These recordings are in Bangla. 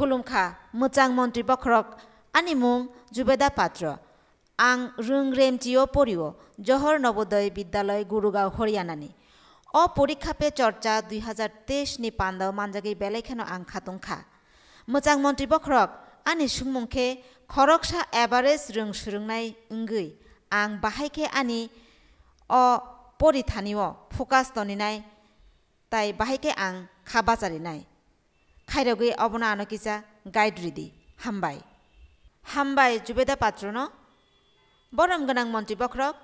खुलुमखा मोजां मन्त्रि बख्रक आंनि मुं जुबेदा पात्र आं रोंग्रेमथियो परियो जहर नवोदय विद्यालय गुरुगाव हरियाणानि अपरिखा पे चर्चा दुई हाजार तेइसनि पान्दाव मानजागै बेलायखानो आं खातंखा मोजां मन्त्रि बख्रक आंनि सुंमुंखे खरकसा एभारेज रोंसुरुंनाय ओंगै आं बाहायखे आंनि अ परिथानिय फकास तनिनाय তাই বাহিকে আং খাবা চালিনাই খাইরগুই অবনা আনকিচা গাইড রিদি হামবাই হামবাই জুবেদা পাত্রন বরম গনাং মন্ত্রী বক্রক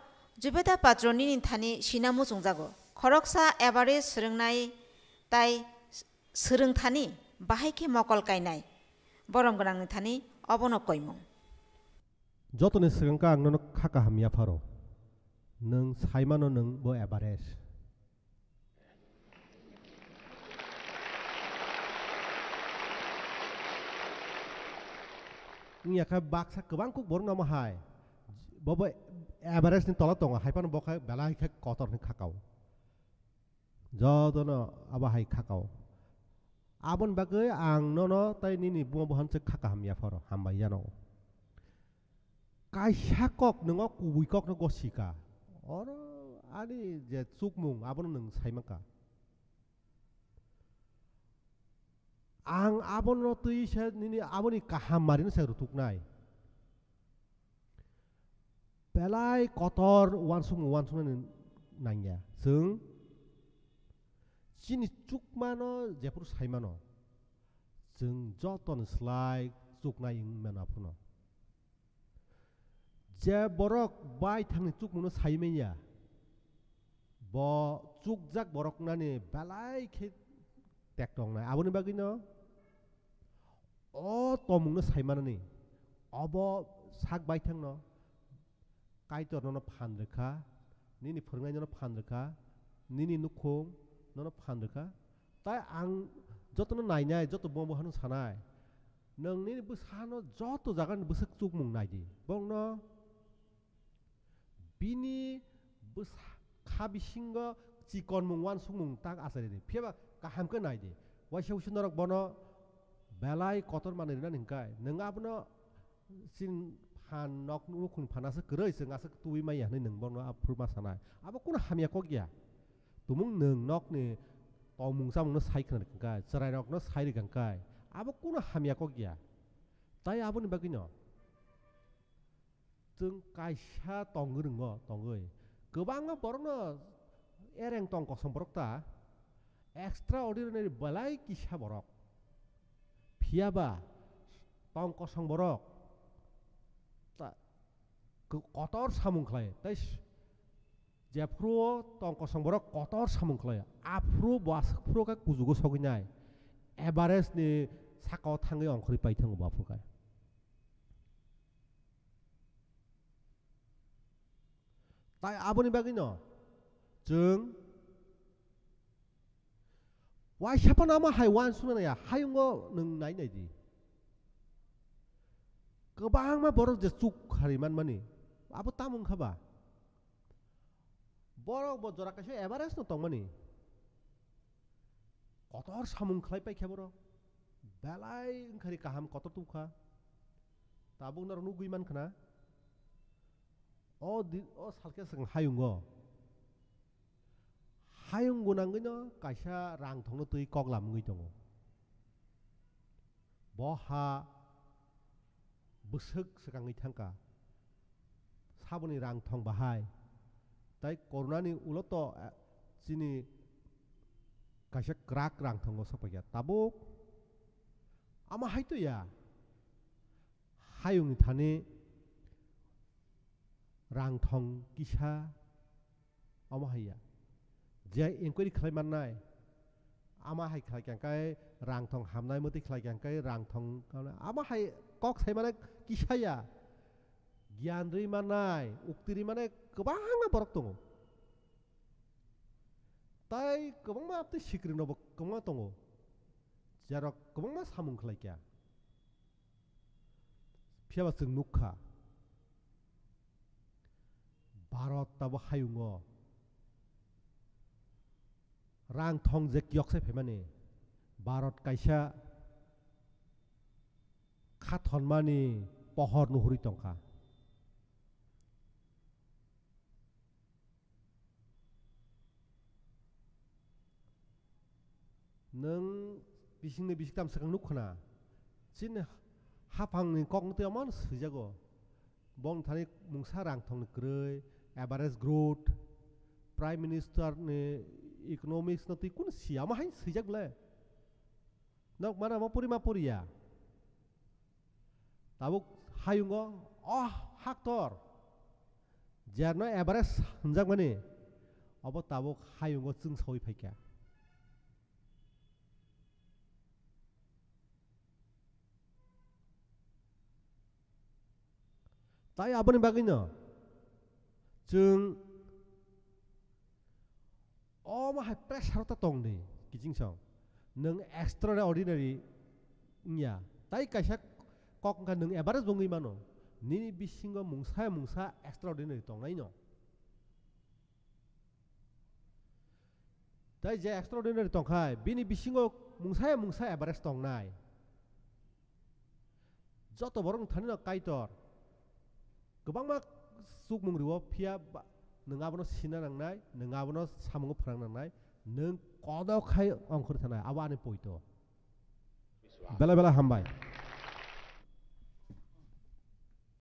জুবেদা পাত্রনি নিথানি সিনামু চুংজাগো খরকসা এবারে সরংনাই তাই সরংথানি বাহাইকে মকল কাইনাই বরম গনাং নিথানি অবন কইম যতনে সরংকা আংনন খাকা হামিয়া ফারো নং সাইমানো নং ব এভারেস্ট ইয়াকে বাক্সা গোबां কুক বরং নামা হাই বব এভারেজ নি তলা তঙ হাইপান বক বেলা হাইখা কতর নি খাকাও যদন আবা হাই খাকাও আবন বাকে আং নন তাই নিনি বহান বহনছে খাকা হামিয়া ফর হামবাই জানো কাইসা কক নঙ কুবুই কক ন গসিকা অর আনি যে চুকমুং আবন নং সাইমাকা ang abon no tui sa nini aboni kahamarin sa rutuk nai. Pelai kotor wansung wansung nangya. Sung jini cuk mano jepur sai mano. Sung joton slai cuk nai mano apuno. Je borok bai thang cuk muno sai menya. Bo cuk jak borok nani belai khit tek tong nai. Aboni bagino. अ तमुंगनो सायमानानै अब साग बायथांनो कायतरनो फानरेखा निनि फोरोंनायनो फानरेखा निनि नुखुं नन फानरेखा তাই আং যত নাই নাই যত বম বহানো সানাই নি সান যত জাগান বসে চুক মুং নাই দি বং ন বিনি খা বিসিং চিকন মুং ওয়ান সুমুং তাক আসারে দি ফেবা কাহামকে নাই দি ওয়াই সে সুন্দর বন 벨라이 거터만이나 니까 능가 아브너 신 한넉누 군 파나서 그러 있어 가서 또이마이 하는 능번노 아풀마사나 아버꾸나 하미야 거기야 도몽 능넉니 떠뭉사몽노 사이크나 그니까 저라이넉노 사이리 간까 아버꾸나 하미야 거기야 따이 아버님 바기뇨 등 까샤 덩그는 거 덩거이 그방가 버럭노 에랭 덩거 선버럭다 엑스트라오디너리 발라이 기샤 버럭 비아바 똥꼬 상보록 그 거터 사문클라에 다시 제프로 똥꼬 상보록 거터 사문클라에 앞으로 와스프로가 구주고 서그냐 에바레스니 사과 탕의 엉클이 빠이탕 거 앞으로가요 তাই আপুনি বাকি ন যোন wa shapa nama haiwan suna ya hayungo nung nai nai di kebang ma borok je cuk hariman mani abu tamung khaba borok bo jora kasho everest no tong mani kotor samung khlai pai kheboro belai khari kaham kotor tu kha tabung nar nu guiman khana o di o salke sang hayungo หายงูนังก็เนาะกษัตริย์รังทงนตุยกองลำงูจงบ่ฮาบุษกสังงิทังกาสาบุนีรังทงบ่ฮายแต่โควิดนี่อุลตโตจีนีกษัตริย์กรากรังทงก็สักพักยาตบุกอามาหายตัวยาหายงูทานีรังทงกิชาอามาหายา जे इनकुवेरि खालामनाय आमा हाय खालायखांखाय रां थं हामनाय मथे खालायखांखाय रां थं आमा हाय कक सायमाने किसाया गियान रिमानाय उक्ति माने गोबां बरक दङ তাই গোবাংমা আপনি সিক্রি নব গোবাংমা দङ जेराव गोबां सामुं खालायखाया फियाबा जों नुखा भारताबो हायुङो rang thong je kiok se phemani bharat kaisa kha thonmani pohor nuhuri tongkha nang bisingni bisiktam sakang nukhna chin haphangni kokngte amon swijago bong thani mungsa rang thongni kroi average growth prime minister ni economics n a t i kun siam a hai s i j a k le. Nak mana mau puri mapuri ya. Tabuk hayung go oh haktor. Jarno average hanjak mani. Abo tabuk hayung go s e n g sawi p a i k y a তাই আপনি বাকি না চ ু 어마 할 프레셔다 동네 기징성 능 extraordinary 야 다이카샥 kokka nung average bongi mano nini bisingo mungsa mungsa extraordinary tongnai no তাই যে এক্সট্রাঅর্ডিনারি তংখায় বিনি বিসিংও মুংসায় মুংসায় এভারেজ তংনাই যত বরং থানি না কাইতর গোবাং মা চুক মুংরিও ফিয়া নোংাবনো চিনা নাংনাই নোংাবনো সামগ ফরাং নাংনাই নদ খাই অংখুর থানায় আবার আনে পইতো বেলা বেলা হামবায়